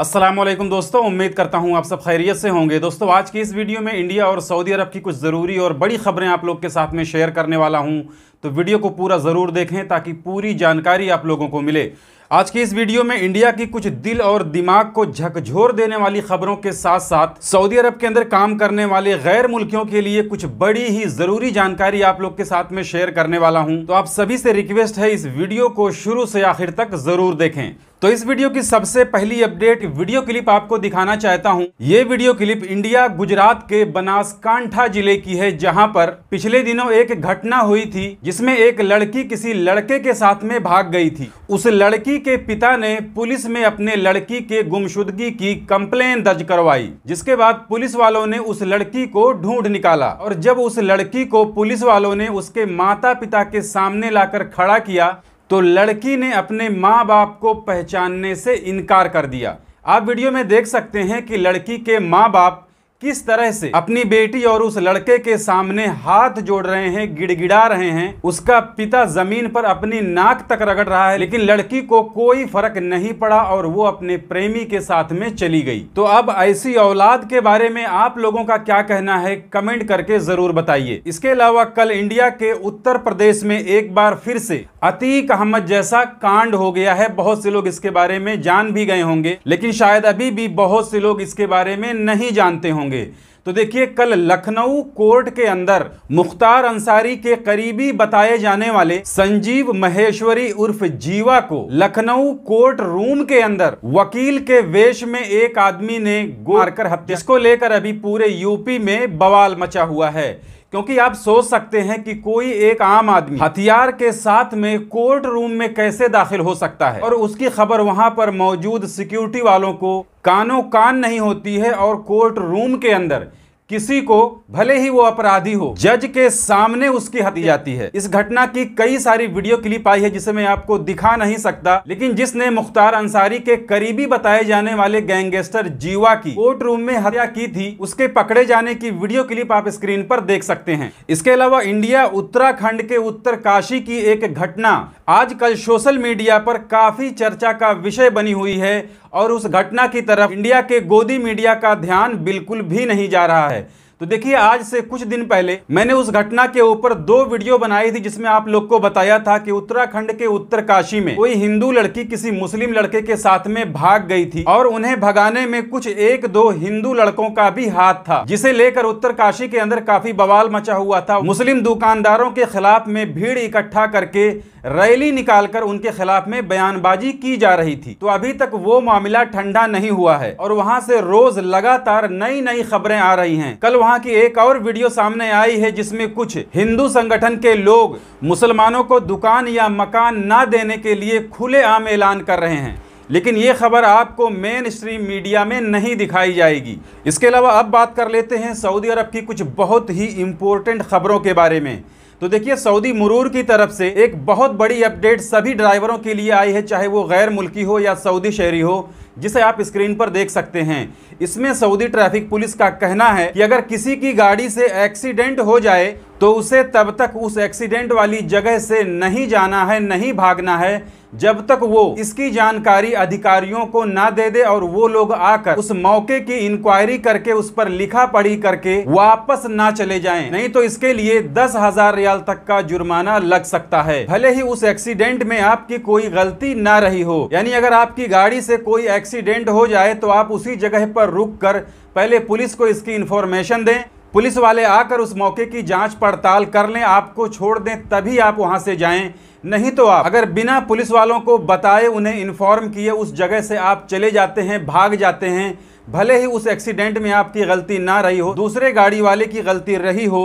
असलम दोस्तों उम्मीद करता हूँ आप सब खैरियत से होंगे दोस्तों आज की इस वीडियो में इंडिया और सऊदी अरब की कुछ ज़रूरी और बड़ी खबरें आप लोग के साथ में शेयर करने वाला हूँ तो वीडियो को पूरा ज़रूर देखें ताकि पूरी जानकारी आप लोगों को मिले आज की इस वीडियो में इंडिया की कुछ दिल और दिमाग को झकझोर देने वाली खबरों के साथ साथ सऊदी अरब के अंदर काम करने वाले गैर मुल्कियों के लिए कुछ बड़ी ही ज़रूरी जानकारी आप लोग के साथ में शेयर करने वाला हूं तो आप सभी से रिक्वेस्ट है इस वीडियो को शुरू से आखिर तक ज़रूर देखें तो इस वीडियो की सबसे पहली अपडेट वीडियो क्लिप आपको दिखाना चाहता हूं। ये वीडियो क्लिप इंडिया गुजरात के बनासकांठा जिले की है जहां पर पिछले दिनों एक घटना हुई थी जिसमें एक लड़की किसी लड़के के साथ में भाग गई थी उस लड़की के पिता ने पुलिस में अपने लड़की के गुमशुदगी की कंप्लेन दर्ज करवाई जिसके बाद पुलिस वालों ने उस लड़की को ढूंढ निकाला और जब उस लड़की को पुलिस वालों ने उसके माता पिता के सामने लाकर खड़ा किया तो लड़की ने अपने माँ बाप को पहचानने से इनकार कर दिया आप वीडियो में देख सकते हैं कि लड़की के माँ बाप किस तरह से अपनी बेटी और उस लड़के के सामने हाथ जोड़ रहे हैं गिड़गिड़ा रहे हैं उसका पिता जमीन पर अपनी नाक तक रगड़ रहा है लेकिन लड़की को कोई फर्क नहीं पड़ा और वो अपने प्रेमी के साथ में चली गई तो अब ऐसी औलाद के बारे में आप लोगों का क्या कहना है कमेंट करके जरूर बताइए इसके अलावा कल इंडिया के उत्तर प्रदेश में एक बार फिर से अतीक अहमद जैसा कांड हो गया है बहुत से लोग इसके बारे में जान भी गए होंगे लेकिन शायद अभी भी बहुत से लोग इसके बारे में नहीं जानते होंगे होंगे तो देखिए कल लखनऊ कोर्ट के अंदर मुख्तार अंसारी के करीबी बताए जाने वाले संजीव महेश्वरी उर्फ जीवा को लखनऊ कोर्ट रूम के अंदर वकील के वेश में एक आदमी ने गोल कर हत्या इसको लेकर अभी पूरे यूपी में बवाल मचा हुआ है क्योंकि आप सोच सकते हैं कि कोई एक आम आदमी हथियार के साथ में कोर्ट रूम में कैसे दाखिल हो सकता है और उसकी खबर वहां पर मौजूद सिक्योरिटी वालों को कानों कान नहीं होती है और कोर्ट रूम के अंदर किसी को भले ही वो अपराधी हो जज के सामने उसकी हत्या जाती है इस घटना की कई सारी वीडियो क्लिप आई है जिसे मैं आपको दिखा नहीं सकता लेकिन जिसने मुख्तार अंसारी के करीबी बताए जाने वाले गैंगस्टर जीवा की कोर्ट रूम में हत्या की थी उसके पकड़े जाने की वीडियो क्लिप आप स्क्रीन पर देख सकते हैं इसके अलावा इंडिया उत्तराखंड के उत्तर काशी की एक घटना आजकल सोशल मीडिया पर काफी चर्चा का विषय बनी हुई है और उस घटना की तरफ इंडिया के गोदी मीडिया का ध्यान बिल्कुल भी नहीं जा रहा है तो देखिए आज से कुछ दिन पहले मैंने उस घटना के ऊपर दो वीडियो बनाई थी जिसमें आप लोग को बताया था कि उत्तराखंड के उत्तरकाशी में कोई हिंदू लड़की किसी मुस्लिम लड़के के साथ में भाग गई थी और उन्हें भगाने में कुछ एक दो हिंदू लड़कों का भी हाथ था जिसे लेकर उत्तरकाशी के अंदर काफी बवाल मचा हुआ था मुस्लिम दुकानदारों के खिलाफ में भीड़ इकट्ठा करके रैली निकालकर उनके खिलाफ में बयानबाजी की जा रही थी तो अभी तक वो मामला ठंडा नहीं हुआ है और वहाँ से रोज लगातार नई नई खबरें आ रही हैं कल वहाँ की एक और वीडियो सामने आई है जिसमें कुछ हिंदू संगठन के लोग मुसलमानों को दुकान या मकान ना देने के लिए आम ऐलान कर रहे हैं लेकिन ये खबर आपको मेन स्ट्रीम मीडिया में नहीं दिखाई जाएगी इसके अलावा अब बात कर लेते हैं सऊदी अरब की कुछ बहुत ही इम्पोर्टेंट खबरों के बारे में तो देखिए सऊदी मरूर की तरफ से एक बहुत बड़ी अपडेट सभी ड्राइवरों के लिए आई है चाहे वो गैर मुल्की हो या सऊदी शहरी हो जिसे आप स्क्रीन पर देख सकते हैं इसमें सऊदी ट्रैफिक पुलिस का कहना है कि अगर किसी की गाड़ी से एक्सीडेंट हो जाए तो उसे तब तक उस एक्सीडेंट वाली जगह से नहीं जाना है नहीं भागना है जब तक वो इसकी जानकारी अधिकारियों को ना दे दे और वो लोग आकर उस मौके की इंक्वायरी करके उस पर लिखा पढ़ी करके वापस ना चले जाएं नहीं तो इसके लिए दस हजार रियाल तक का जुर्माना लग सकता है भले ही उस एक्सीडेंट में आपकी कोई गलती ना रही हो यानी अगर आपकी गाड़ी से कोई एक्सीडेंट हो जाए तो आप उसी जगह पर रुक कर पहले पुलिस को इसकी इन्फॉर्मेशन दें पुलिस वाले आकर उस मौके की जांच पड़ताल कर लें आपको छोड़ दें तभी आप वहां से जाएं नहीं तो आप अगर बिना पुलिस वालों को बताए उन्हें इन्फॉर्म किए उस जगह से आप चले जाते हैं भाग जाते हैं भले ही उस एक्सीडेंट में आपकी गलती ना रही हो दूसरे गाड़ी वाले की गलती रही हो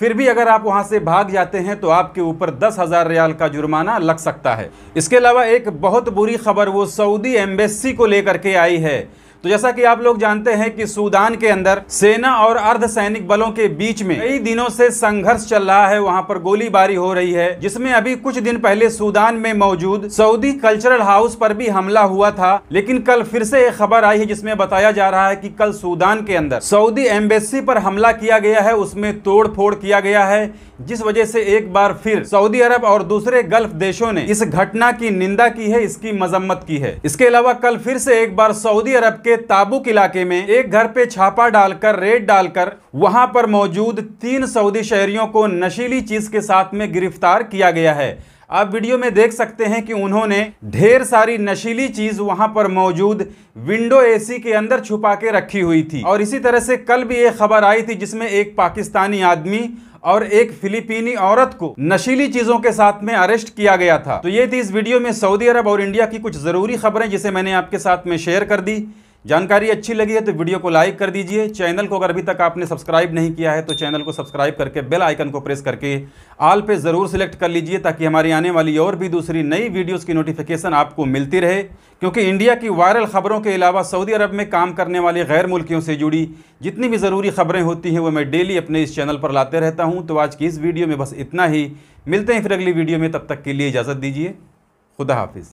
फिर भी अगर आप वहाँ से भाग जाते हैं तो आपके ऊपर दस हज़ार रियाल का जुर्माना लग सकता है इसके अलावा एक बहुत बुरी खबर वो सऊदी एम्बेसी को लेकर के आई है तो जैसा कि आप लोग जानते हैं कि सूडान के अंदर सेना और अर्धसैनिक बलों के बीच में कई दिनों से संघर्ष चल रहा है वहां पर गोलीबारी हो रही है जिसमें अभी कुछ दिन पहले सूडान में मौजूद सऊदी कल्चरल हाउस पर भी हमला हुआ था लेकिन कल फिर से एक खबर आई है जिसमें बताया जा रहा है कि कल सूदान के अंदर सऊदी एम्बेसी पर हमला किया गया है उसमें तोड़ किया गया है जिस वजह से एक बार फिर सऊदी अरब और दूसरे गल्फ देशों ने इस घटना की निंदा की है इसकी मजम्मत की है इसके अलावा कल फिर से एक बार सऊदी अरब के ताबुक इलाके में एक घर पे छापा डालकर रेड डालकर वहां पर मौजूद तीन सऊदी शहरियों को नशीली चीज के साथ में गिरफ्तार किया गया है आप वीडियो में देख सकते हैं कि उन्होंने ढेर सारी नशीली चीज वहां पर मौजूद विंडो एसी के अंदर छुपा के रखी हुई थी और इसी तरह से कल भी एक खबर आई थी जिसमें एक पाकिस्तानी आदमी और एक फिलिपीनी औरत को नशीली चीजों के साथ में अरेस्ट किया गया था तो ये थी इस वीडियो में सऊदी अरब और इंडिया की कुछ जरूरी खबरें जिसे मैंने आपके साथ में शेयर कर दी जानकारी अच्छी लगी है तो वीडियो को लाइक कर दीजिए चैनल को अगर अभी तक आपने सब्सक्राइब नहीं किया है तो चैनल को सब्सक्राइब करके बेल आइकन को प्रेस करके आल पे ज़रूर सिलेक्ट कर लीजिए ताकि हमारी आने वाली और भी दूसरी नई वीडियोस की नोटिफिकेशन आपको मिलती रहे क्योंकि इंडिया की वायरल ख़बरों के अलावा सऊदी अरब में काम करने वाले गैर मुल्कियों से जुड़ी जितनी भी ज़रूरी ख़बरें होती हैं वो मैं डेली अपने इस चैनल पर लाते रहता हूँ तो आज की इस वीडियो में बस इतना ही मिलते हैं फिर अगली वीडियो में तब तक के लिए इजाज़त दीजिए खुदा हाफिज़